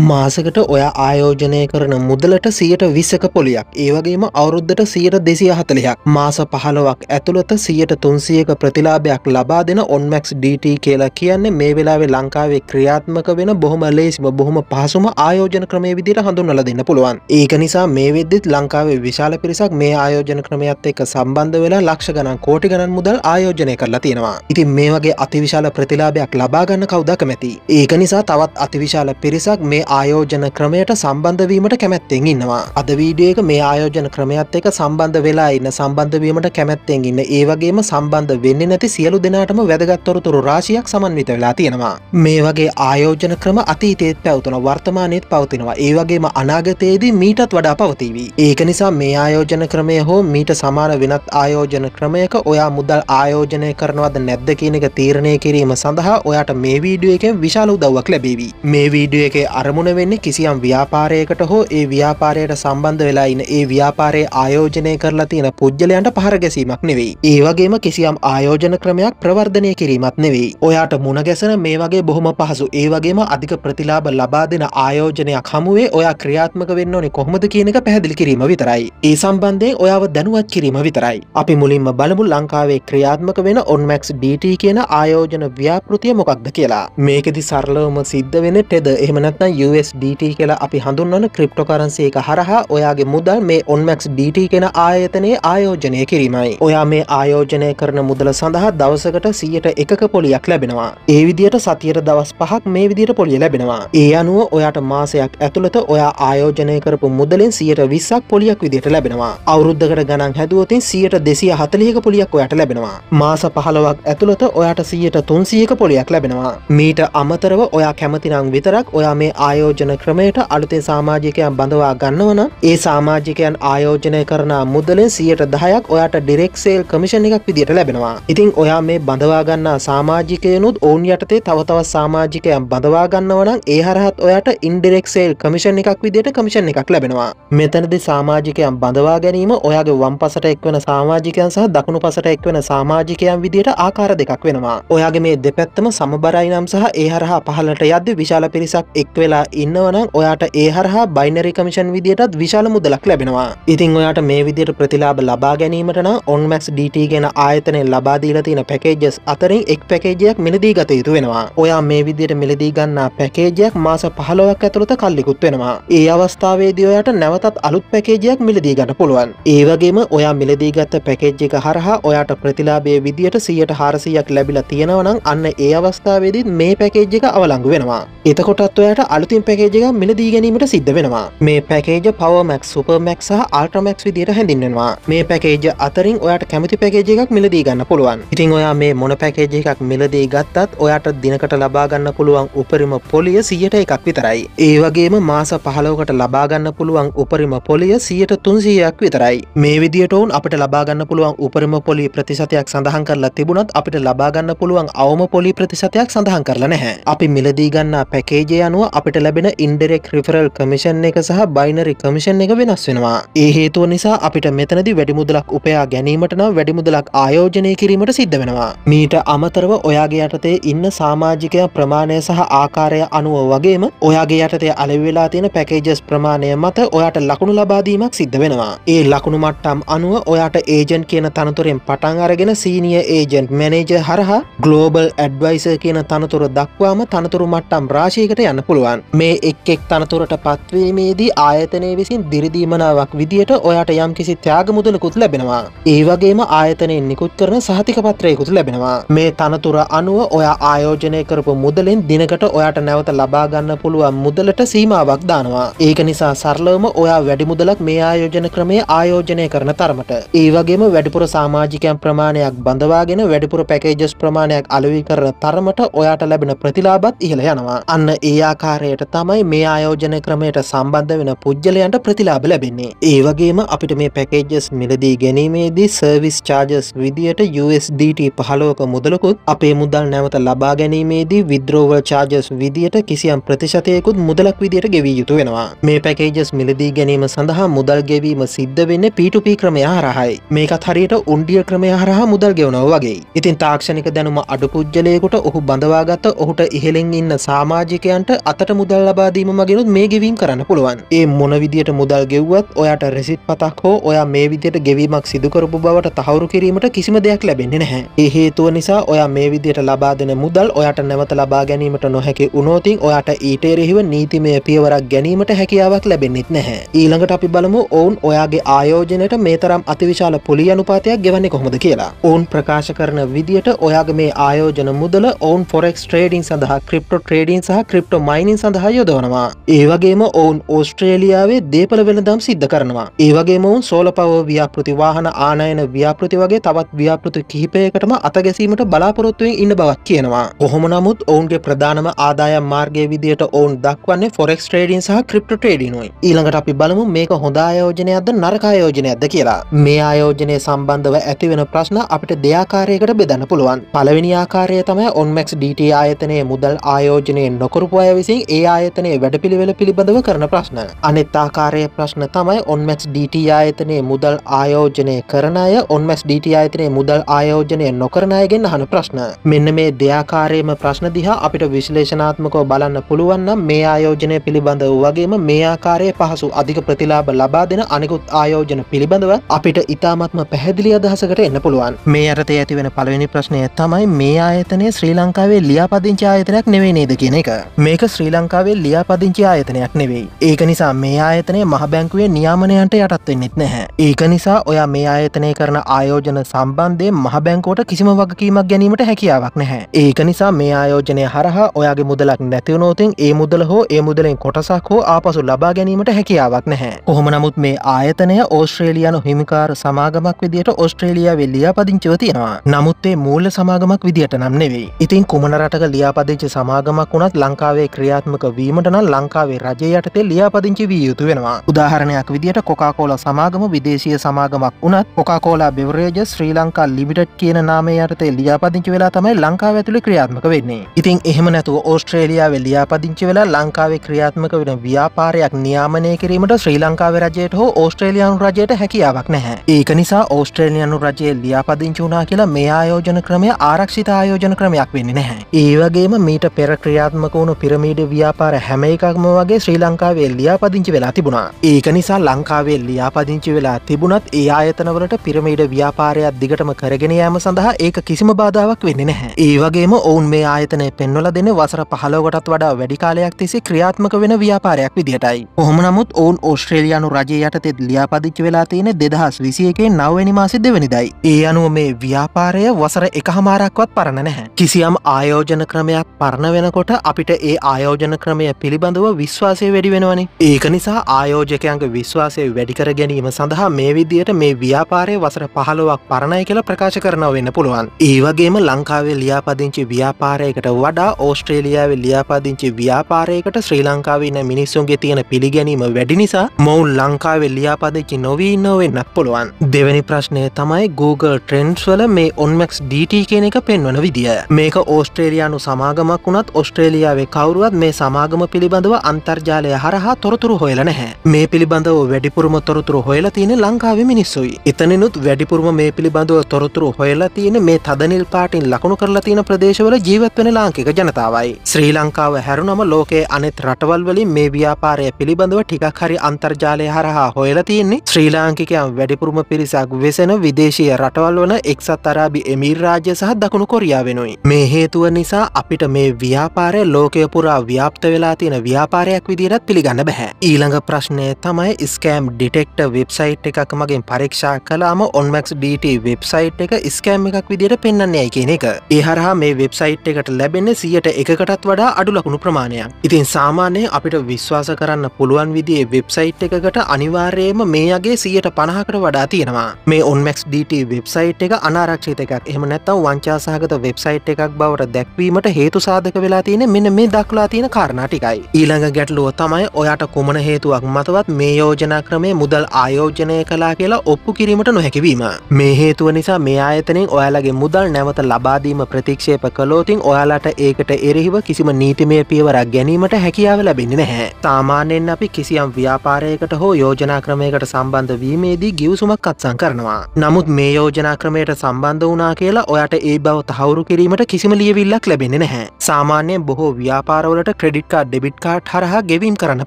මාසකට ඔයා ආයෝජනය කරන මුදලට සියට විසක පොලියක් ඒවගේම අවුරුද්ධට සියට දෙසි අහතලයක් මාස පහලොවක් ඇතුළත සියට තුන්සියක ප්‍රතිලාභයක් ලබා දෙන ඔන්මැක්ස් DT කියලා කියන්නේ මේ වෙලාවේ ලංකාවේ ක්‍රියාත්මක වෙන බොහොම ලේසිම බොහොම පහසුම ආයෝජන ක්‍රමේ විදිර හඳුන්නල දෙන්න පුළුවන් ඒක නිසා මේ වෙද්දිත් ලංකාවේ විශාල පිරිසක් මේ ආයෝජන ක්‍රමයත් එක්ක සම්බන්ධ වෙලා ලක්ෂ ගණන් කෝටි ගණන් මුදල් ආයෝජනය කරලා තියෙනවා ඉතින් මේ වගේ අතිවිශාල ප්‍රතිලාභයක් ලබාගන්න කවුදකමැති ඒක නිසා තවත් අතිවිශාල පිරිසක් මේ මේ ආයෝජන ක්‍රමයට සම්බන්ධවීමට කැමැත්තෙන් ඉන්නවා. අද වීඩියක මේ ආයෝජන ක්‍රමයත් එක සම්බන්ධ වෙලා ඉන්න සම්බන්ධවීමට කැමැත්තෙන් ඉන්න ඒවගේම සම්බන්ධ වෙන්න නැති සියලු දෙනාටම වැදගත්තොරතුරු රාශියක් සමන්විත වෙලා තියෙනවා. මේ වගේ ආයෝජන ක්‍රම අතීතයත් පැවතුන වර්තමානයත් පවතිනවා ඒවගේම අනාගතයේදී මීටත් වඩා පවතිවී. ඒක නිසා මේ ආයෝජන ක්‍රමය හෝ මීට සමාන වෙනත් ආයෝජන ක්‍රමයක ඔයා මුදල් ආයෝජනය කරනවද නැද්ද කියන එක තීරණය කිරීම සඳහා ඔයාට මේ වීඩියුව එකෙන් විශාල උදව්වක් ලැබේවි මේ වීඩියුව එක අරම අරමුණ වෙන්නේ කිසියම් ව්‍යාපාරයකට හෝ ඒ ව්‍යාපාරයට සම්බන්ධ වෙලා ඉන්න ඒ ව්‍යාපාරය ආයෝජනය කරලා තියෙන පුද්ගලයන්ට පහර ගැසීමක් නෙවෙයි. ඒවගේම කිසියම් ආයෝජන ක්‍රමයක් ප්‍රවර්ධනය කිරීමත් නෙවෙයි. ඔයාට මුණ ගැසන මේ වගේ බොහොම පහසු ඒවගේම අධික ප්‍රතිලාබ ලබා දෙන ආයෝජනයක් හමුවේ ඔයා ක්‍රියාත්මක වෙන්න ඕනි කොහොමද කියනක පැහැදිලි කිරීම විතරයි. ඒ සම්බන්ධයෙන් ඔයාව දැනුවත් කිරීම විතරයි. අපි මුලින්ම බලමු ලංකාවේ ක්‍රියාත්මක වෙන ඔන්මැක්ස් DT කියන ආයෝජන ව්‍යාපෘතිය මොකක්ද කියලා. මේකෙදි සරලවම සිද්ධ වෙන ටෙද එහමනත්න USDT කියලා අපි හඳුන්වන ක්‍රිප්ටොකරන්සේ එක හරහා ඔයාගේ මුදල් මේ ඔන්මැක්ස් DT කෙන ආයතනයේ ආයෝජනය කිරීමයි ඔයා මේ ආයෝජනය කරන මුදල සඳහා දවසකට සියට එකක පොලියක් ලැබෙනවා ඒ විදියට සතියට දවස් පහක් මේ විදිට පොලිය ලැබෙනවා ඒ අනුව ඔයාට මාසයක් ඇතුළත ඔයා ආයෝජනය කරපු මුදලින් සියට විස්සක් පොලියක් විදිට ලැබෙනවා අවුරුද්ධකට ගණන් හැදුවතින් සියට දෙසිය හතලියක පොලියක් ඔයට ලැබෙනවා මාස පහලවක් ඇතුළත ඔයාට සියට තුන්සියක පොලියක් ලැබෙනවා මීට අමතරව ඔයා කැමතිනම් විතරක් ඔයා මේ ආය ආයෝජන ක්‍රමයට අලුතේ සාමාජිකයන් බඳවා ගන්නවන ඒ සාමාජිකයන් ආයෝජනය කරන මුදලෙන් සියයට දහයක් ඔයාට ඩිරෙක්සේල් කමිෂණ එකක් විදිට ලැබෙනවා ඉතින් ඔයා මේ බඳවාගන්න සාමාජිකයනුත් ඔවුන් යටතේ තවතව සාමාජිකයන් බඳවාගන්නවනම් ඒ හරහත් ඔයාට ඉන්ඩිරෙක්සේල් කමිෂණ එකක් විදිට කමිෂණ එකක් ලැබෙනවා මෙතනද සාමාජිකයන් බඳවා ගැනීම ඔයාගේ වම් පසට එක්වන සාමාජිකයන් සහ දකුණු පසට එක්වන සාමාජිකයන් විදිට ආකාර දෙකක් වෙනවා ඔයාගේ මේ දෙපැත්තම සමබරයි නම් සහ ඒ හරහා පහලට යද්ද විශාල පිරිසක් එක් වෙලා වෙලා ඉන්නවනම් ඔයාට ඒ හරහා බයිනරි කමිෂන් විදිටත් විශාල මුදලක් ලැබෙනවා ඉතින් ඔයාට මේ විදිට ප්‍රතිලාබ ලබා ගැනීමටන ඔන්මැක්ස් ඩට ගෙන ආයතනය ලබාදීල තියෙන පැකේජස් අතරින් එක් පැකේජයක් මිලදී ගත යුතු වෙනවා ඔයා මේ විදියට මිලදී ගන්නා පැකේජයක් මාස පහලොවක් ඇතුළත කල්ලිකුත් වෙනවා ඒ අවස්ථාවේදෝයට නැවතත් අලුත් පැකේජයක් මිලදී ගන්න පුළුවන් ඒවගේම ඔයා මිලදී ගත්ත පැකේජ්ජික හරහා ඔයාට ප්‍රතිලාබේ විදියට සියට හාරසියක් ලැබිලා තියෙනවනම් අන්න ඒ අවස්ථාවේදත් මේ පැකේජ්ජික අවලංගු වෙනවා එතකොටත් ඔයාට අල අලුතින් පැකේජක මිලදී ගැනීමට සිද්ධ වෙනවා මේ පැකේජ පවමක් සුපමක් සහ ආල්ටමක් විදියට හැඳින්නවා මේ පැකේජ අතරින් ඔයාට කැමති පැකේජ එකක් මිලදී ගන්න පුළුවන් ඉතින් ඔයා මේ මොන පැකේජ එකක් මිලදී ගත්තත් ඔයාට දිනකට ලබාගන්න පුළුවන් උපරිම පොලිය සියට එකක් විතරයි ඒ වගේම මාස පහලෝකට ලබාගන්න පුළුවන් උපරිම පොලිය සියට තුන්සීයක් විතරයි මේ විදිට ඔවුන් අපට ලබාගන්න පුළුවන් උපරිම පොලි ප්‍රතිශතයක් සඳහන් කරලා තිබුණත් අපිට ලබාගන්න පුළුවන් අවම පොලි ප්‍රතිශතයක් සඳහන් කරලා නැහැ අපි මිලදී ගන්නා පැකේජය අනුව අපට අපට ලැබෙන ඉන්ඩරෙක් රිෆරල් කමිෂන් එක සහ බයිනරි කමිෂන් එක වෙනස් වෙනවා ඒ හේතුව නිසා අපිට මෙතනදි වැඩිමුදලක් උපයා ගැනීමට නම් වැඩිමුදලක් ආයෝජනය කිරීමට සිද්ධ වෙනවා මීට අමතරව ඔයාගේ යටතේ ඉන්න සාමාජිකය ප්‍රමාණය සහ ආකාරය අනුව වගේම ඔයාගේ යටතේ අලවෙලා තියෙන පැකේජස් ප්‍රමාණය මත ඔයාට ලකුණු ලබාදීමක් සිද්ධ වෙනවා ඒ ලකුණු මට්ටම් අනුව ඔයාට ඒජන් කියන තනතුරෙන් පටන් අරගෙන සීනිය ඒජන්ට් මැනේජ හරහා ගලෝබල් ඇඩ්වයිස කියන තනතුර දක්වාම තනතුරු මට්ටම් රාශීකට යන්න පුළුවන් මේ එක් එක් තනතුරට පත්වීමේදී ආයතනය විසින් දිරිදීමනාවක් විදියට ඔයාට යම් කිසි ත්‍යයාග මුදලකුත් ලැබෙනවා. ඒවගේම ආයතනයෙන් නිකුත් කරන සහතික පත්‍රයකුත් ලැබෙනවා. මේ තනතුර අනුව ඔයා ආයෝජනය කරපු මුදලින් දිනකට ඔයාට නැවත ලබාගන්න පුළුවන් මුදලට සීමාවක් දානවා. ඒක නිසා සරලවම ඔයා වැඩිමුදලක් මේ ආයෝජන ක්‍රමය ආයෝජනය කරන තරමට ඒවගේම වැඩිපුර සාමාජිකයන් ප්‍රමාණයක් බඳවාගෙන වැඩිපුර පැකේජස් ප්‍රමාණයක් අලවි කරන තරමට ඔයාට ලැබෙන ප්‍රතිලාබත් ඉහළ යනවා අන්න ඒ ආකාරය ක්‍රමයට තමයි මේ ආයෝජන ක්‍රමයට සම්බන්ධ වෙන පුද්ගලයන්ට ප්‍රතිලාබ ලැබෙන්නේ. ඒවගේම අපිට මේ පැකේජස් මිලදී ගැනීමේදී සර්විස් චාජස් විදියට USDT පහලෝක මුදලකුත් අපේ මුදල් නැවත ලබා ගැනීමේදී විද්‍රෝවල් චාජස් විදියට කිසියම් ප්‍රතිශතයකුත් මුදලක් විදියට ගෙවී යුතු වෙනවා. මේ පැකේජස් මිලදී ගැනීම සඳහා මුදල් ගෙවීම සිද්ධ වෙන්න පිටුපි ක්‍රමය හරහයි. මේකත් හරියට උන්ඩිය ක්‍රමය හරහා මුදල් ගෙවනව වගේ. ඉතින් තාක්ෂණික දැනුම අඩු පුද්ගලයකුට ඔහු බඳවාගත්ත ඔහුට ඉහළෙන් ඉන්න සාමාජිකයන්ට අතට මුදල් ලබාදීම මගෙනුත් මේ ගෙවීම් කරන්න පුළුවන් ඒ මොන විදියට මුදල් ගෙව්වත් ඔයාට රෙසිට් පතක් හෝ ඔයා මේ විදියට ගෙවීමක් සිදුකරපු බවට තහවුරු කිරීමට කිසිම දෙයක් ලැබෙන්නේ නැහැ ඒ හේතුව නිසා ඔයා මේ විදියට ලබා දෙන මුදල් ඔයාට නැවත ලබා ගැනීමට නොහැකි උනෝතින් ඔයාට ඊටේරෙහිව නීතිමය පියවරක් ගැනීමට හැකියාවක් ලැබෙන්නෙත් නැහැ ඊළඟට අපි බලමු ඔවුන් ඔයාගේ ආයෝජනයට මේ තරම් අතිවිශාල පොලි අනුපාතයක් ගෙවන්නේ කොහොමද කියලා ඔවුන් ප්‍රකාශ කරන විදියට ඔයාගේ මේ ආයෝජන මුදල ඔවුන් ෆොරෙක් ට්‍රේඩින් සඳහා ක්‍රිප්ට ට්‍රේඩින් සහ ක්‍රිප්ට මයිනින් සඳ සඳහා යොදවනවා. ඒවගේම ඔවුන් ඕස්ට්‍රේලියාවේ දේපල වෙළදම් සිද්ධ කරනවා. ඒවගේ මොවුන් සෝල පව ව්‍යාපෘති වාහන ආනයන ව්‍යාපෘති වගේ තවත් ව්‍යාපෘති කිහිපයකටම අතගැසීමට බලාපොරොත්තුවෙන් ඉන්න බවක් කියනවා. කොහොම නමුත් ඔවුන්ගේ ප්‍රධානම ආදායම් මාර්ගය විදියට ඔවුන් දක්වන්නේ ෆොරෙක්ස් ට්‍රේඩින් සහ ක්‍රිප්ට ට්‍රේඩිනුයි. ඊළඟට අපි බලමු මේක හොඳ ආයෝජනයක්ද නරකායෝජනයක්ද කියලා. මේ ආයෝජනය සම්බන්ධව ඇතිවෙන ප්‍රශ්න අපිට දෙයාකාරයකට බෙදන්න පුළුවන්. පළවෙනි ආකාරය තමයි ඔන්මෙක්ස් ඩට ආයතනයේ මුදල් ආයෝජනය නොකරපු අය විසින් ඒ ඒ ආයතනයේ වැඩපිළිවෙල පිළිබඳව කරන ප්‍රශ්න. අනෙත් ආකාරය ප්‍රශ්න තමයි ඔන්මැක්ස් DT ආයතනයේ මුදල් ආයෝජනය කරන අය ඔන්මැස් DT ආයතනයේ මුදල් ආයෝජනය නොකරන අයගෙන් අහන ප්‍රශ්න. මෙන්න මේ දෙයාකාරයේම ප්‍රශ්න දිහා අපිට විශ්ලේෂණාත්මකව බලන්න පුළුවන් නම් මේ ආයෝජනය පිළිබඳව වගේම මේ ආකාරයේ පහසු අධික ප්‍රතිලාභ ලබා දෙන අනිකුත් ආයෝජන පිළිබඳව අපිට ඉතාමත්ම පැහැදිලි අදහසකට එන්න පුළුවන්. මේ අරතේ ඇතිවෙන පළවෙනි ප්‍රශ්නය තමයි මේ ආයතනය ශ්‍රී ලංකාවේ ලියාපදිංචා ආයතනයක් නෙවේ නේද කියන එක. මේක ශ්‍රී ලංකා ලංකාවේ ලියාපදිංචි ආයතනයක් නෙවෙයි ඒක නිසා මේ ආයතනය මහ බැංකුවේ නියාමනයන්ට යටත්වෙන්නෙත් නැහැ ඒක නිසා ඔයා මේ ආයතනය කරන ආයෝජන සම්බන්ධය මහ බැංකෝට කිසිම වගකීමක් ගැනීමට හැකියාවක් නැහැ ඒක නිසා මේ ආයෝජනය හරහා ඔයාගේ මුදලක් නැතිවනෝතින් ඒ මුදල හෝ ඒ මුදලෙන් කොටසක් හෝ ආපසු ලබා ගැනීමට හැකියාවක් නැහැ කොහොම නමුත් මේ ආයතනය ඕස්ට්‍රේලියනු හිමිකාර සමාගමක් විදියට ඔස්ට්‍රේලියාවෙ ලියාපදිංචව තියෙනවා නමුත්තේ මූල්ල සමාගමක් විදිට නම් නෙවෙයි ඉතින් කුමන රටක ලියාපදිංචි සමාගමක් වුණත් ලංකාවේ ක්‍රියාත්ම ක්‍රියාත්මක වීමට නම් ලංකාවේ රජය යටතේ ලියාපදිංචි විය යුතු වෙනවා උදාහරණයක් විදිට කොකාකෝල සමාගම විදේශය සමාගමක් වනත් Coca Cola beverage Sri Lanka limited කියන නාමේ යටතේ ලියාපදිංචි වෙලා තමයි ලංකාව ඇතුළි ක්‍රියාත්මක වෙන්නේ ඉතින් එහෙම නැතුව ඕස්ට්‍රේලියාව ලියාපදිංචි වෙලා ලංකාවේ ක්‍රියාත්මක වෙන ව්‍යාපාරයක් නියාමනය කිරීමට ශ්‍රී ලංකාව රජයට හෝ ඕස්ට්‍රේලියන් රජයට හැකියාවක් නැහැ ඒක නිසා ඕස්ට්‍රේලියනු රජයේ ලියාපදිංචි වනා කියලා මේ ආයෝජන ක්‍රමය ආරක්ෂිත ආයෝජන ක්‍රමයක් වෙන්නේ නැහැ ඒවගේම මීට පෙර ක්‍රියාත්මක වුණු පිරමීඩ විය ව්‍යාපාර හැම එකක්ම වගේ ශ්‍රී ලංකාවේ ලියාපදිංචි වෙලා තිබුණා ඒක නිසා ලංකාවේ ලියාපදිංචි වෙලා තිබුණත් ඒ ආයතනවලට පිරමීඩ ව්‍යාපාරයක් දිගටම කරගෙන යෑම සඳහා ඒක කිසිම බාධාවක් වෙන්න නැහැ ඒ වගේම ඔවුන් මේ ආයතනය පෙන්වල දෙන වසර පහලෝකටත් වඩා වැඩිකාලයක් තිසි ක්‍රියාත්මක වෙන ව්‍යාපාරයක් විදිහටයි හොම නමුත් ඔවුන් ඕස්ට්‍රේලයානු රජය යටතෙත් ලියාපදිච්ච වෙලා තියෙන දෙදහස් විසියකේ නවවැනි මාසි දෙවනිදයි ඒ අනුව මේ ව්‍යාපාරය වසර එක හමාරක්වත් පරණ නැහැ කිසියම් ආයෝජන ක්‍රමයක් පරණ වෙනකොට අපිට ඒ ආයෝජන කරන ක්‍රමය පිළිබඳව විශ්වාසය වැඩි වෙනවනේ ඒක නිසා ආයෝජකයන්ගේ විශ්වාසය වැඩිකර ගැනීම සඳහා මේ විදියට මේ ව්‍යාපාරය වසර පහළුවක් පරණයි කියලා ප්‍රකාශ කරනව වෙන්න පුළුවන් ඒවගේම ලංකාවේ ලියාපදිංචි ව්‍යාපාරයකට වඩා ඕස්ට්‍රේලියාවේ ලියාපදිංචි ව්‍යාපාරයකට ශ්‍රී ලංකාවන්න මිනිස්සුන්ගේ තියෙන පිළිගැනීම වැඩි නිසා මොවුන් ලංකාවේ ලියාපදිච්චි නොවීන්නවෙන්නක් පුළුවන් දෙවැනි ප්‍රශ්නය තමයි Google ට්‍රෙන්න්ස් වල මේ ඔන්මක්ස් ඩට කියන එක පෙන්වන විදිිය මේක ඕස්ට්‍රේලයානු සමාගමක් වුණත් ඔස්ට්‍රේලියාවේ කවරුවත් මේ සමාගම පිළිබඳව අන්තර්ජාලය හරහා තොරතුරු හොයල නැහැ මේ පිළිබඳව වැඩිපුරම තොරතුරු හොයල තියෙන ලංකාව මිනිස්සුයි එතනෙනුත් වැඩිපුරම මේ පිළිබඳව තොරතුරු හොයලා තියෙන මේ තදනිල් පාටින් ලකුණු කරලා තියෙන ප්‍රදේශවල ජීවත්වන ලාංකික ජනතාවයි ශ්‍රී ලංකාව හැරුණම ලෝකයේ අනෙත් රටවල්වලින් මේ ව්‍යාපාරය පිළිබඳව ටිකක් හරි අන්තර්ජාලය හරහා හොයලා තියෙන්නේ ශ්‍රී ලාංකිකයන් වැඩිපුරම පිරිසක් වෙසෙන විදේශීය රටවල් වන එක්සත් අරාබි එමීර් රාජ්‍ය සහ දකුණු කොරියා වෙනුයි මේ හේතුව නිසා අපිට මේ ව්‍යාපාරය ලෝකය පුරා ව්‍යාප ව්‍යාප්ත වෙලා තියෙන ව්‍යාපාරයක් විදිරත් පිළිගන්න බැහැ ඊළඟ ප්‍රශ්නය තමයි ස්කෑම් ඩිටෙක්ට වෙබ්සයිට් එකක් මගින් පරීක්ෂා කලාම ඔන්මක්ස් ඩට වෙබ්සයිට් එක ස්කෑම් එකක් විදිට පෙන්න්නන්නේ යයි කියන එක ඒහරහා මේ වෙබ්සයිට් එකට ලැබෙන්නේ සියට එකකටත් වඩා අඩු ලකුණු ප්‍රමාණයක් ඉතින් සාමාන්‍යය අපිට විශ්වාස කරන්න පුළුවන් විදිේ වෙබ්සයිට් එකකට අනිවාර්යයම මේගේ සියට පණහකට වඩා තියෙනවා මේ ඔන්මක්ස් ඩට වෙබ්සයිට් එක අනාරක්ෂිත එකක් එම නැත්තව වංචාසාහගත වෙබ්සයිට් එකක් බවට දැක්වීමට හේතු සාධක වෙලා තියෙන මෙන්න මේ දක්ලා තියෙන කා කාරණටිකයි. ඊළඟ ගැටලුව තමයි ඔයාට කුමන හේතුවක් මතවත් මේ යෝජනා ක්‍රමේ මුදල් ආයෝජනය කලා කියලා ඔප්පු කිරීමට නොහැකිවීම. මේ හේතුව නිසා මේ ආයතනෙන් ඔයාලගේ මුදල් නැවත ලබාදීම ප්‍රතික්ෂේප කලෝතින් ඔයාලට ඒකට එරෙහිව කිසිම නීතිමය පියවරක් ගැනීමට හැකියාව ලැබෙන්නේ නැහැ. සාමාන්‍යයෙන් අපි කිසියම් ව්‍යාපාරයකට හෝ යෝජනා ක්‍රමයකට සම්බන්ධ වීමේදී ගිවිසුමක් අත්සං කරනවා. නමුත් මේ යෝජනා ක්‍රමයට සම්බන්ධ වනා කියලා ඔයාට ඒ බව තහවුරු කිරීමට කිසිම ලියවිල්ලක් ලැබෙන නැහැ. සාමාන්‍යයෙන් බොහෝ ව්‍යාපාරවලට ක්‍රඩ ක්‍රඩිට්කා ඩෙබිට්කාට් හරහ ගෙවීම් කරන්න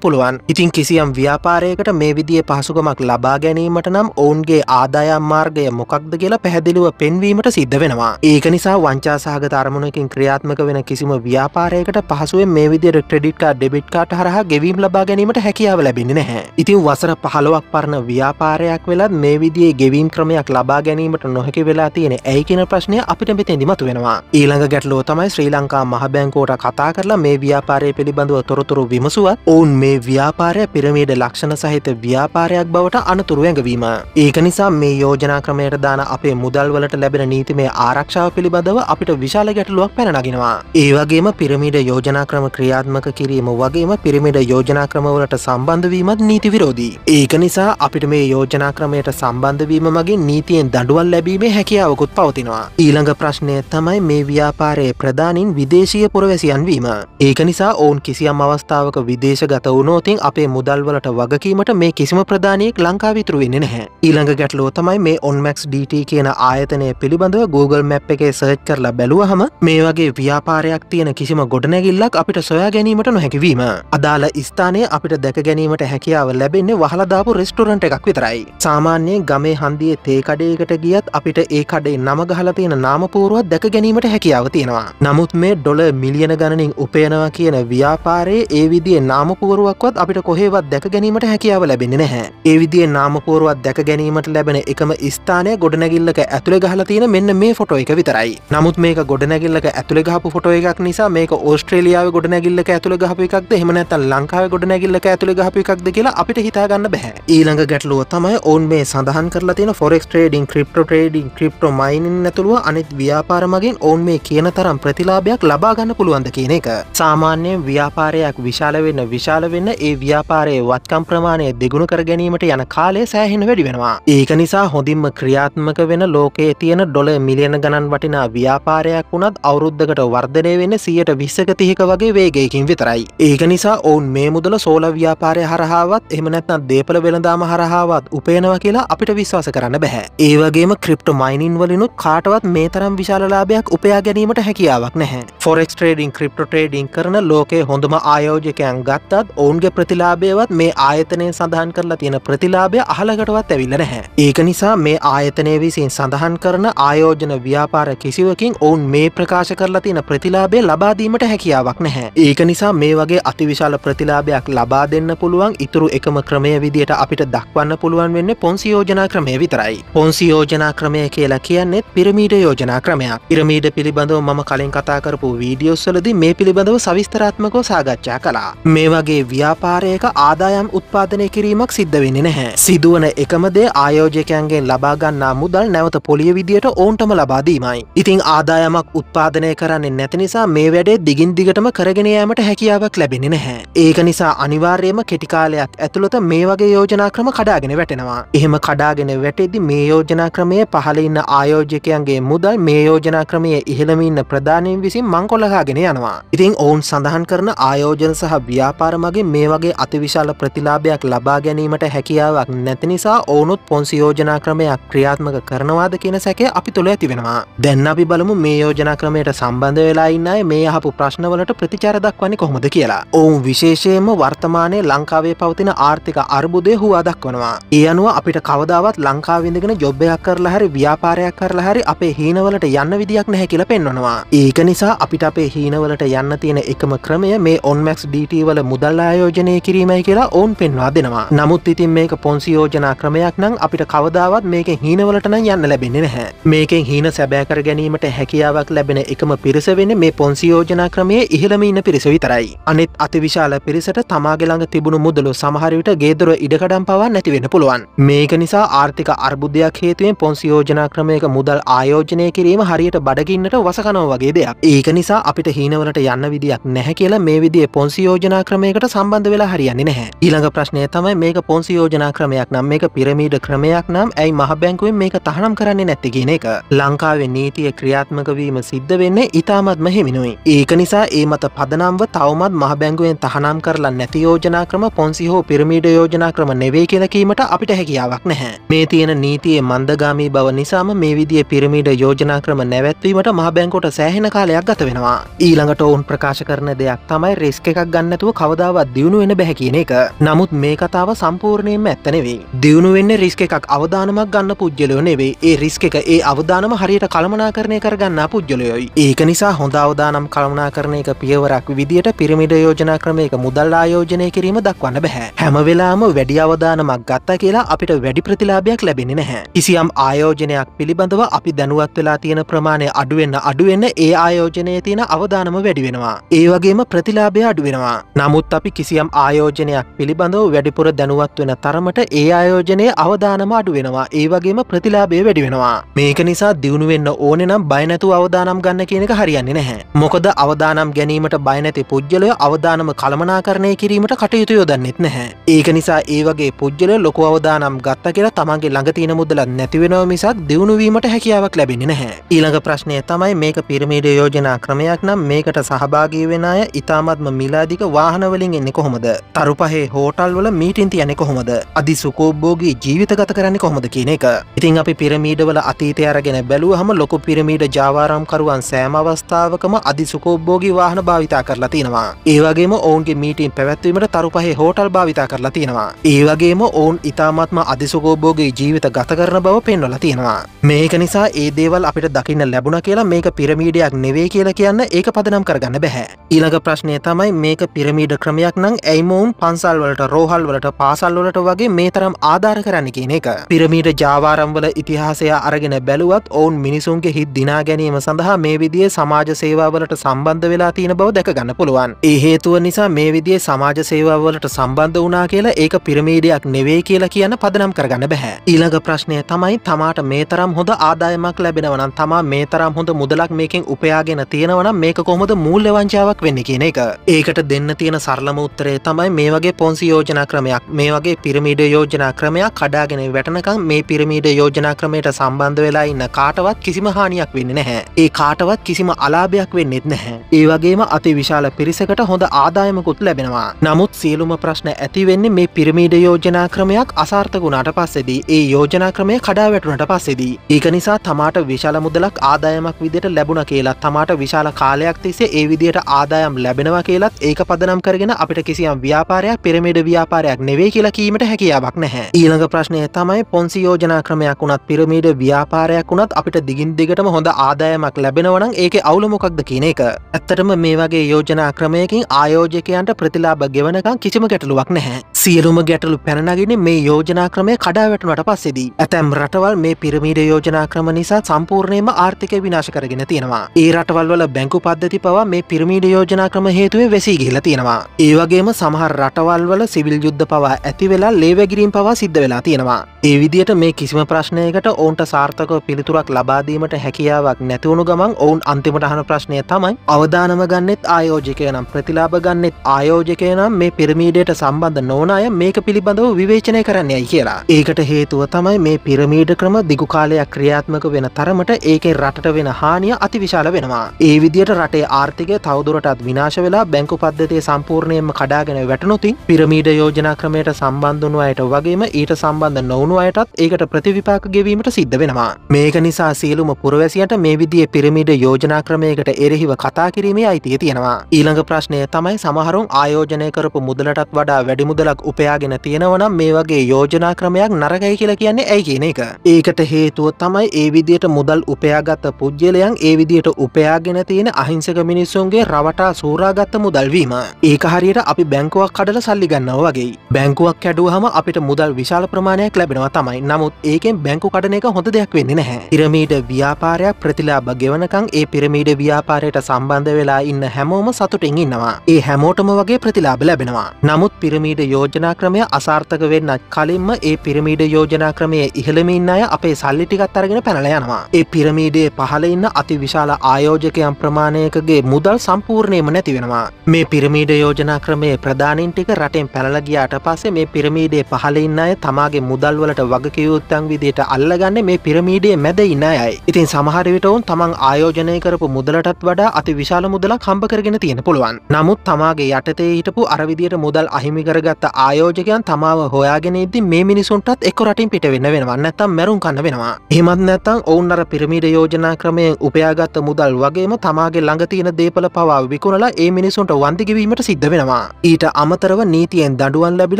පුළුවන් ඉතින් කිසියම් ව්‍යාපාරයකට මේ විදිිය පහසුකමක් ලබා ගැනීමට නම් ඔවුන්ගේ ආදායම් මාර්ගය මොකක්ද කියලා පැහැදිලුව පෙන්වීමට සිද්ධ වෙනවා ඒක නිසා වංචා සහගත අරමුණකින් ක්‍රියාත්මක වෙන කිසිම ව්‍යාපාරයකට පහසුවෙන් මේ විදිර ක්‍රඩිට්කා ඩෙබිට්කාට හරහ ගෙවීම් ලබා ගැනීමට හැකියාව ලැබෙන නැහැ ඉතින් වසර පහලොවක් පරණ ව්‍යාපාරයක් වෙලත් මේ විදිේ ගෙවීම් ක්‍රමයක් ලබා ගැනීමට නොහැකි වෙලා තියෙන ඇයි කියෙන ප්‍රශ්නය අපිට මෙතෙදිමතු වෙනවා ඊළඟ ගැටලෝ තමයි ශ්‍රී ලංකා මහ බැංකෝට කතා කරලා මේ ව්‍යාපාරය පිළිබඳව තොරතුරු විමසුවත් ඔවුන් මේ ව්‍යාපාරය පිරමීඩ ලක්ෂණ සහිත ව්‍යාපාරයක් බවට අනතුරුවඇඟවීම. ඒක නිසා මේ යෝජනා ක්‍රමයට දාන අපේ මුදල්වලට ලැබෙන නීතිමේ ආරක්ෂාව පිළිබඳව අපිට විශාල ගැටලුවක් පැනගෙනවා. ඒවගේම පිරමීඩ යෝජනා ක්‍රම ක්‍රියාත්මක කිරීම වගේම පිරිමිඩ යෝජනා ක්‍රමවලට සම්බන්ධවීමත් නීති විරෝධී. ඒක නිසා අපිට මේ යෝජනා ක්‍රමයට සම්බන්ධවීම මගේ නීතියෙන් දඩුවල් ලැබීමේ හැකියාවකුත් පවතිනවා. ඊළඟ ප්‍රශ්නය තමයි මේ ව්‍යාපාරයේ ප්‍රධානින් විදේශීය පුරවැසියන්වීම. ඒක නිසා ඔවුන් කිසියම් අවස්ථාවක විදේශ ගතවුණෝතින් අපේ මුදල්වලට වගකීමට මේ කිසිම ප්‍රධානයෙක් ලංකාවිතුරු වෙන්න නැහැ ඊළඟ ගැටලෝ තමයි මේ ඔන්මක්ස් DT කියන ආයතනය පිළිබඳව Google මැප් එකේ සර්ච් කරලා බැලුවහම මේ වගේ ව්‍යාපාරයක් තියෙන කිසිම ගොඩනැගිල්ලක් අපිට සොයා ගැනීමට නොහැකිවීම අදාළ ස්ථානය අපිට දැක ගැනීමට හැකියාව ලැබෙන්නේ වහලදාපු රෙස්ටුරන්ට එකක් විතරයි සාමාන්‍යයෙන් ගමේ හන්දියේ තේකඩයකට ගියත් අපිට ඒ කඩේ නම ගහලා තියෙන නාමපූරුවත් දැක ගැනීමට හැකියාව තියෙනවා නමුත් මේ ඩොල මිලියන ගණනින් උපයනවා කියන ව්‍යාපාරයේ ඒ විදිේ නාමපුරුවක්වත් අපිට කොහේවත් දැක ගැනීමට හැකියාව ලැබෙන නැහැ ඒ විදිේ නාමපුරුවත් දැක ගැනීමට ලැබෙන එකම ස්ථානය ගොඩනැගිල්ලක ඇතුළ ගහලතින මෙන්න මේ ෆොටෝ එක විතරයි නමුත් මේක ගොඩනැගිල්ලක ඇතුළ ගහපු ෆොටෝ එකක් නිසා මේක ඕස්ට්‍රේලියාව ගොඩනැගිල්ලක ඇතුළ ගහපු එකක්ද හෙමනැත ලංකාව ගොඩනැගිල්ලක ඇතුළ ගහපු එකක්ද කියලා අපිට හිතාගන්න බැහැ ඊළඟ ගැටලුව තමයි ඔවන් මේ සඳහන් කරලා තියෙන forex trading crypto trading crypto mining නැතුළුව අනිත් ව්‍යාපාරමගින් ඔවන් මේ කියන තරම් ප්‍රතිලාභයක් ලබාගන්න පුළුවන්ද කියන එක සාමාන්‍ය ක්‍රමයෙන් ව්‍යාපාරයක් විශාල වෙන්න විශාල වෙන්න ඒ ව්‍යාපාරයේ වත්කම් ප්‍රමාණය දෙගුණ කර ගැනීමට යන කාලය සෑහෙන වැඩි වෙනවා ඒක නිසා හොඳින්ම ක්‍රියාත්මක වෙන ලෝකයේ තියෙන ඩොල මිලියන ගණන් වටිනා ව්‍යාපාරයක් වුණත් අවුරුද්ධකට වර්ධනය වෙන්න සියට විස්සක තිහික වගේ වේගයකින් විතරයි ඒක නිසා ඔවුන් මේ මුදල සෝල ව්‍යාපාරය හරහාවත් එමනැත්නත් දේපල වෙළදාම හරහාවත් උපයනවා කියලා අපිට විශ්වාස කරන්න බැහැ ඒවගේම ක්‍රිප්ට මයිනින් වලිනුත් කාටවත් මේ තරම් විශාලලාභයක් උපයා ගැනීමට හැකියාවක් නැහැ ෆොරෙක්ස් ට්‍රේඩින් ක්‍රිප්ට ට්‍රේඩින් කරන ලෝ ලෝකේ හොඳම ආයෝජකයන් ගත්තත් ඔවුන්ගේ ප්‍රතිලාබයවත් මේ ආයතනය සඳහන් කරලා තියෙන ප්‍රතිලාබය අහලකටවත් ඇවිල්ල නැහැ. ඒක නිසා මේ ආයතනය විසින් සඳහන් කරන ආයෝජන ව්‍යාපාර කිසිවකින් ඔවුන් මේ ප්‍රකාශ කරලා තියෙන ප්‍රතිලාබය ලබාදීමට හැකියාවක් නැහැ. ඒක නිසා මේ වගේ අතිවිශාල ප්‍රතිලාබයක් ලබා දෙන්න පුළුවන් ඉතුරු එකම ක්‍රමය විදියට අපිට දක්වන්න පුළුවන් වෙන්න පොන්සියෝජනා ක්‍රමය විතරයි. පොන්සියෝජනා ක්‍රමය කියලා කියන්නෙත් පිරමීඩ යෝජනා ක්‍රමයක්. පිරමීඩ පිළිබඳව මම කලින් කතා කරපු වීඩියෝස්වලද මේ පිළිබඳව සවිස්තරත් ක්‍රියාත්මකෝ සාගච්ඡා කලා. මේ වගේ ව්‍යාපාරයක ආදායම් උත්පාදනය කිරීමක් සිද්ධ වෙන නැහැ. සිදුවන එකමදේ ආයෝජකයන්ගෙන් ලබාගන්නා මුදල් නැවත පොලිය විදියට ඕන්ටම ලබාදීමයි. ඉතිං ආදායමක් උත්පාදනය කරන්නේ නැති නිසා මේ වැඩේ දිගින් දිගටම කරගෙනයෑමට හැකියාවක් ලැබෙන නැහැ. ඒක නිසා අනිවාර්යම කෙටිකාලයක් ඇතුළත මේ වගේ යෝජනා ක්‍රම කඩාගෙන වැටෙනවා. එහෙම කඩාගෙන වැටෙදි මේ යෝජනා ක්‍රමය පහලඉන්න ආයෝජකයන්ගේ මුදල් මේ යෝජනා ක්‍රමය ඉහළමින්න ප්‍රධානයෙන් විසින් මංකොල්ලකාගෙන යනවා. ඉතිං ඔවුන් සඳහන් ගමන් කරන ආයෝජන සහ ව්‍යාපාර මගේ මේ වගේ අතිවිශාල ප්‍රතිලාභයක් ලබා ගැනීමට හැකියාවක් නැති නිසා ඕනුත් පොන්සි යෝජනා ක්‍රමයක් ක්‍රියාත්මක කරනවාද කියන සැකේ අපි තුළ ඇතිවෙනවා දැන් අපි බලමු මේ යෝජනා ක්‍රමයට සම්බන්ධ වෙලා ඉන්නයි මේ අහපු ප්‍රශ්නවලට ප්‍රතිචාර දක්වන්නේ කොහොමද කියලා. ඔවුන් විශේෂයෙන්ම වර්තමානයේ ලංකාවේ පවතින ආර්ථික අර්බුදය හුවා දක්වනවා. ඒ අනුව අපිට කවදාවත් ලංකාවිඳගෙන ජොබ්බයක් කරලා හරි ව්‍යාපාරයක් කරලා හරි අපේ හීනවලට යන්න විදියක් නැහැ කියලා පෙන්වනවා. ඒක නිසා අපිට අපේ හීනවලට යන්න තියෙන එකම ක්‍රම ක්‍රමය මේ ඔන්මැක්ස් ඩට වල මුදල් ආයෝජනය කිරීමයි කියලා ඔවුන් පෙන්වා දෙනවා නමුත් ඉතින් මේක පොන්සි යෝජනා ක්‍රමයක් නම් අපිට කවදාවත් මේක හීනවලටන යන්න ලැබෙන නැහැ මේකෙන් හීන සැබෑකර ගැනීමට හැකියාවක් ලැබෙන එකම පිරිස වෙන මේ පොන්සි යෝජනා ක්‍රමය ඉහළම ඉන්න පිරිස විතරයි අනෙත් අතිවිශාල පිරිසට තමාගළඟ තිබුණු මුදලු සමහරවිට ගේදර ඉඩකඩම් පවා නැතිවෙන පුළුවන් මේක නිසා ආර්ථික අර්බුදයක් හේතුවෙන් පොන්සි යෝජනා ක්‍රමයක මුදල් ආයෝජනය කිරීම හරියට බඩගින්නට වසකනෝ වගේ දෙයක් ඒක නිසා අපිට හීනවලට යන්න විදියක් නැහැකි කියලා මේ විදිේ පොන්සි යෝජනා ක්‍රමයකට සම්බන්ධ වෙලා හරියන්නේ නැහැ ඊළඟ ප්‍රශ්නය තමයි මේක පොන්සි යෝජනා ක්‍රමයක් නම් මේක පිරමීඩ ක්‍රමයක් නම් ඇයි මහ බැංකුවෙන් මේක තහනම් කරන්නේ නැතිගෙන එක ලංකාවේ නීතිය ක්‍රියාත්මකවීම සිද්ධ වෙන්නේ ඉතාමත්ම හිමිනුයි ඒක නිසා ඒ මත පදනම්ව තවමත් මහ බැංගුවෙන් තහනම් කරලා නැති යෝජනා ක්‍රම පොන්සි හෝ පිරමීඩ යෝජනා ක්‍රම නෙවේ කියලකීමට අපිට හැකියාවක් නැහැ මේ තියෙන නීතියේ මන්දගාමී බව නිසාම මේ විදිිය පිරමීඩ යෝජනා ක්‍රම නැවැත්වීමට මහ බැංකොට සෑහෙන කාලයක් ගත වෙනවා ඊළඟට ඔවුන් ප්‍රකාශ කරන දෙයක් දෙයක් තමයි රෙස්ක එකක් ගන්නතුව කවදාවත් දියුණු වෙන බැහැ කියන එක නමුත් මේ කතාව සම්පූර්ණයෙන් ඇත්තනෙවේ දියුණු වෙන්න රිස්ක එකක් අවධානමක් ගන්න පුද්ගලයෝ නෙවේ ඒ රිස්ක එක ඒ අවධානම හරියට කළමනා කරණය කරගන්න පුද්ගලයොයි ඒක නිසා හොඳ අවධානම් කළමනා කරන එක පියවරක් විදිට පිරිමිඩ යෝජනා ක්‍රමයක මුදල් ආයෝජනය කිරීම දක්වන්න බැහැ හැමවෙලාම වැඩි අවධානමක් ගත්තා කියලා අපිට වැඩි ප්‍රතිලාභයක් ලැබෙන නැහැ කිසියම් ආයෝජනයක් පිළිබඳව අපි දැනුවත් වෙලා තියෙන ප්‍රමාණය අඩුවෙන්න්න අඩුවෙන්න්න ඒ ආයෝජනය තියෙන අවධානම වැඩිවෙනවා ඒවගේ එම ප්‍රතිලාභය අඩුවෙනවා. නමුත් අපි කිසියම් ආයෝජනයක් පිළිබඳව වැඩිපුර දැනුවත් වෙන තරමට ඒ ආයෝජනය අවධානම අඩුවෙනවා ඒවගේම ප්‍රතිලාභය වැඩිවෙනවා. මේක නිසා දියුණුවෙන්න ඕන නම් බයනැතු අවදානම් ගන්න කියනක හරියන්නේ නැහැ. මොකද අවදානම් ගැනීමට බයනැති පුද්ගලය අවධානම කළමනාකරණය කිරීමට කටයුතු යොදන්නෙත් නැහැ. ඒක නිසා ඒවගේ පුද්ගල ලොක අවදානම් ගත්ත කියලා තමන්ගේ ළඟතින මුදලත් නැතිවෙනව මිසක් දියුණුවීමට හැකියාවක් ලැබෙන නැහැ. ඊළඟ ප්‍රශ්නය තමයි මේක පිරමීඩ යෝජනා ක්‍රමයක් නම් මේකට සහභාගී වෙන අය ඉතාමත්ම මිලාදික වාහනවලින් එන්නෙ කොහොමද තරු පහේ හෝටල්වල මීටින් තියනෙ කොහොමද අධි සුකෝබ්බෝගී ජීවිත ගත කරන්නේ කොහොමද කියන එක ඉතින් අපි පිරමීඩවල අතීතය අරගෙන බැලූ හම ලොකු පිරමීඩ ජාවාරම්කරුවන් සෑම අවස්ථාවකම අධි සුකෝබ්බෝගී වාහන භාවිතා කරලා තියෙනවා ඒවගේම ඔවුන්ගේ මීටින් පැවැත්වීමට තරු පහේ හෝටල් භාවිතා කරලා තියෙනවා ඒවගේම ඔවුන් ඉතාමත්ම අධිසුකෝබෝගේ ජීවිත ගත කරන බව පෙන්වල තියෙනවා මේක නිසා ඒ දේවල් අපිට දකින්න ලැබුණ කියලා මේක පිරමීඩයක් නෙවේ කියලා කියන්න ඒක පදනම් කරගන්න බැහැ ඊළඟ ඊළඟ ප්‍රශ්නය තමයි මේක පිරමීඩ ක්‍රමයක් නං ඇයිමෝවන් පන්සල් වලට රෝහල් වලට පාසල් වලට වගේ මේ තරම් ආධාර කරන්න කියන එක. පිරමීඩ ජාවාරම්වල ඉතිහාසය අරගෙන බැලුවත් ඔවුන් මිනිසුන්ගේ හිත් දිනා ගැනීම සඳහා මේ විදිිය සමාජ සේවාවලට සම්බන්ධ වෙලා තියෙන බව දැකගන්න පුළුවන්. ඒ හේතුව නිසා මේ විදිිය සමාජ සේවාවලට සම්බන්ධ වනා කියලා ඒක පිරමීඩයක් නෙවේ කියලා කියන පදනම් කරගන්න බැහැ. ඊළඟ ප්‍රශ්නය තමයි තමාට මේ තරම් හොඳ ආදායමක් ලැබෙනවනන් තමා මේ තරම් හොඳ මුදලක් මේකින් උපයාගෙන තියෙනවන මේක කොහොමද මූල්ලවංචාවක් වෙන්න කියන එක ඒකට දෙන්න තියෙන සරලම උත්තරේ තමයි මේ වගේ පොන්සි යෝජනා ක්‍රමයක් මේ වගේ පිරමිඩ යෝජනා ක්‍රමයක් කඩාගෙන වැටනකම් මේ පිරමිඩ යෝජනා ක්‍රමයට සම්බන්ධ වෙලා ඉන්න කාටවත් කිසිම හානියක් වෙන්න නැහැ ඒ කාටවත් කිසිම අලාභයක් වෙන්නෙත් නැහැ ඒ වගේම අති විශාල පිරිසකට හොඳ ආදායමකුත් ලැබෙනවා නමුත් සියලුම ප්‍රශ්න ඇතිවෙන්නේ මේ පිරමිඩ යෝජනා ක්‍රමයක් අසාර්ථකුණට පස්සෙදී ඒ යෝජනා ක්‍රමය කඩා වැටුනට පස්සෙදී ඒක නිසා තමාට විශාල මුදලක් ආදායමක් විදිට ලැබුණ කියලා තමාට විශාල කාලයක් තිසේ ඒ විදියට ආදායම් පදනම් ලැබෙනවා කියලත් ඒක පදනම් කරගෙන අපිට කිසියම් ව්‍යාපාරයක් පිරමිඩ ව්‍යාපාරයක් නෙවේ කියලා කීමට හැකියාවක් නැහැ ඊළඟ ප්‍රශ්නය තමයි පොන්සි යෝජනා ක්‍රමයක් වුණත් පිරමීඩ ව්‍යාපාරයක් වුණත් අපිට දිගින් දිගටම හොඳ ආදායමක් ලැබෙනවනම් ඒක අවුලමොකක්ද කියන එක ඇත්තටම මේ වගේ යෝජනා ක්‍රමයකින් ආයෝජකයන්ට ප්‍රතිලාබ ගෙවනකම් කිසිම ගැටලුවක් නැහැ සියලුම ගැටලු පැනගෙන මේ යෝජනා ක්‍රමය කඩාවැටනට පස්සෙදී ඇතැම් රටවල් මේ පිරමීඩ යෝජනා ක්‍රම නිසා සම්පූර්ණයම ආර්ථික විනාශ කරගෙන තියෙනවා ඒ රටවල් වල බැංකු පද්ධති පවා මේ පිරමීඩ යෝජනා පරාක්‍රම හේතුවේ වෙසී කියලා තියෙනවා. ඒවගේම සමහර රටවල්වල සිවිල් යුද්ධ පවා ඇති වෙලා ලේවැගිරීම් පවා සිද්ධ වෙලා තියෙනවා. ඒ විදියට මේ කිසිම ප්‍රශ්නයකට ඔවුන්ට සාර්ථක පිළිතුරක් ලබාදීමට හැකියාවක් නැතිවුණු ගමන් ඔවුන් අන්තිමට අහන ප්‍රශ්නය තමයි අවධානම ගන්නෙත් ආයෝජකය නම් ප්‍රතිලාබ ගන්නෙත් ආයෝජකය නම් මේ පිරමීඩයට සම්බන්ධ නොවන අය මේක පිළිබඳව විවේචනය කරන්නයි කියලා. ඒකට හේතුව තමයි මේ පිරමීඩ ක්‍රම දිගුකාලයක් ක්‍රියාත්මක වෙන තරමට ඒකෙන් රටට වෙන හානිය අතිවිශාල වෙනවා. ඒ විදියට රටේ ආර්ථිකය තවදුරටත් විනි විනාශ වෙලා බැංකු පද්ධතිය සම්පූර්ණයම කඩාගෙන වැටනුතින් පිරමීඩ යෝජනා ක්‍රමයට සම්බන්ධුණු අයට වගේම ඊට සම්බන්ධ නොවුණු අයටත් ඒකට ප්‍රතිවිපාක ගෙවීමට සිද්ධ වෙනවා මේක නිසා සියලුම පුරවැසියට මේ විදිිය පිරමිඩ යෝජනා ක්‍රමයකට එරෙහිව කතා කිරීමේ අයිතිය තියෙනවා ඊළඟ ප්‍රශ්නය තමයි සමහරුන් ආයෝජනය කරපු මුදලටත් වඩා වැඩිමුදලක් උපයාගෙන තියෙනවනම් මේ වගේ යෝජනා ක්‍රමයක් නරගයි කියලා කියන්නේ ඇයි කියන එක ඒකට හේතුව තමයි ඒ විදියට මුදල් උපයාගත්ත පුද්ගලයන් ඒ විදියට උපයාගෙන තියෙන අහිංසක මිනිස්සුන්ගේ රවටා සු සූරාගත්ත මුදල්වීම ඒක හරියට අපි බැංකුවක් කඩල සල්ලි ගන්නව වගේ බැංකුවක් හැඩුවහම අපිට මුදල් විශාල ප්‍රමාණයක් ලැබෙනවා තමයි නමුත් ඒකෙන් බැංකු කඩන එක හොඳ දෙයක් වෙන්නේ නැහැ පිරමීඩ ව්‍යාපාරයක් ප්‍රතිලාබ ගෙවනකං ඒ පිරමීඩ ව්‍යාපාරයට සම්බන්ධ වෙලා ඉන්න හැමෝම සතුටින් ඉන්නවා ඒ හැමෝටම වගේ ප්‍රතිලාබ ලැබෙනවා නමුත් පිරමීඩ යෝජනා ක්‍රමය අසාර්ථක වෙන්නත් කලින්ම ඒ පිරමීඩ යෝජනා ක්‍රමය ඉහළමින් අය අපේ සල්ලිටිකත් අරගෙන පැනල යනවා ඒ පිරමීඩේ පහලඉන්න අති විශාල ආයෝජකයම් ප්‍රමාණයකගේ මුදල් සම්පූර්ණයම දැකීම නැති වෙනවා. මේ පිරමීඩ යෝජනා ක්‍රමේ ප්‍රධානින් ටික රටෙන් පැලගියාට පස්සේ මේ පිරමීඩේ පහලඉන්න අය තමාගේ මුදල්වලට වගකියයුත්තන් විදිට අල්ලගන්න මේ පිරමීඩේ මැද ඉන්න අයයි. ඉතින් සමහරවිට ඔවුන් තමන් ආයෝජනය කරපු මුදලටත් වඩා අති විශාල මුදලක් කම්පකරගෙන තියෙන පුළුවන්. නමුත් තමාගේ යටතේ හිටපු අරවිදියට මුදල් අහිමිකරගත්ත ආයෝජකයන් තමාව හොයාගෙන ඉදදි මේ මිනිසුන්ටත් එක් රටින් පිට වෙන්න වෙනවා නැත්තම් මැරුම් කන්න වෙනවා. හෙමත් නැත්තං ඔවුන් අර පිරමීඩ යෝජනා ක්‍රමයෙන් උපයාගත්ත මුදල් වගේම තමාගේ ළඟතියන දේපල පවා විකුණ හමුරලා ඒ මිනිසුන්ට වන්දිකිවීමට සිද්ධ වෙනවා ඊට අමතරව නීතියෙන් දඩුවන් ලැබිල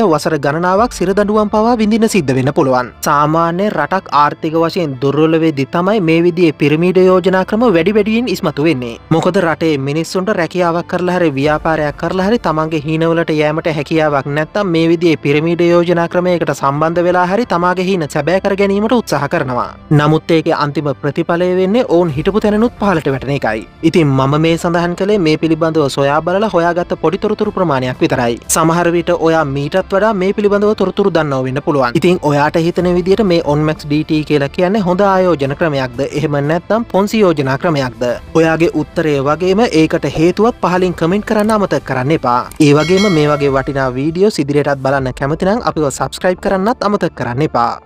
වසර ගණනාවක් සිරදඩුවන් පවා විඳින්න සිද්ධ වෙන පුළුවන් සාමාන්‍ය රටක් ආර්ථික වශයෙන් දුර්වලවේදි තමයි මේ විදිේ පිරිමීඩ යෝජනා ක්‍රම වැඩි වැඩියෙන් ඉස්මතු වෙන්නේ මොකද රටේ මිනිස්සුන්ට රැකියාවක් කරලා හරි ව්‍යාපාරයක් කරලා හරි තමන්ගේ හීනවලට යෑමට හැකියාවක් නැත්තම් මේ විදිේ පිරිමීඩ යෝජනා ක්‍රමයකට සම්බන්ධ වෙලා හරි තමාගේ හින සැබෑ කර ගැනීමට උත්සාහ කරනවා. නමුත් ඒක අන්තිම ප්‍රතිඵලය වෙන්නේ ඔවුන් හිටපු තැනනුත් පහලට වැටන එකයි. ඉතින් මම මේ සඳහන් කළේ මේ පිළිබඳ පිළිබඳව සොයා බලලා හොයාගත්ත පොඩි තොරතුරු ප්‍රමාණයක් විතරයි. සමහර විට ඔයා මීටත් වඩා මේ පිළිබඳව තොරතුරු දන්නව වෙන්න පුළුවන්. ඉතින් ඔයාට හිතන විදිහට මේ OnMax DT කියලා කියන්නේ හොඳ ආයෝජන ක්‍රමයක්ද? එහෙම නැත්නම් පොන්සි යෝජනා ක්‍රමයක්ද? ඔයාගේ උත්තරය වගේම ඒකට හේතුවක් පහලින් කමෙන්ට් කරන්න අමතක කරන්න එපා. ඒ වගේම මේ වගේ වටිනා වීඩියෝ ඉදිරියටත් බලන්න කැමතිනම් අපිව සබස්ක්‍රයිබ් කරන්නත් අමතක කරන්න එපා.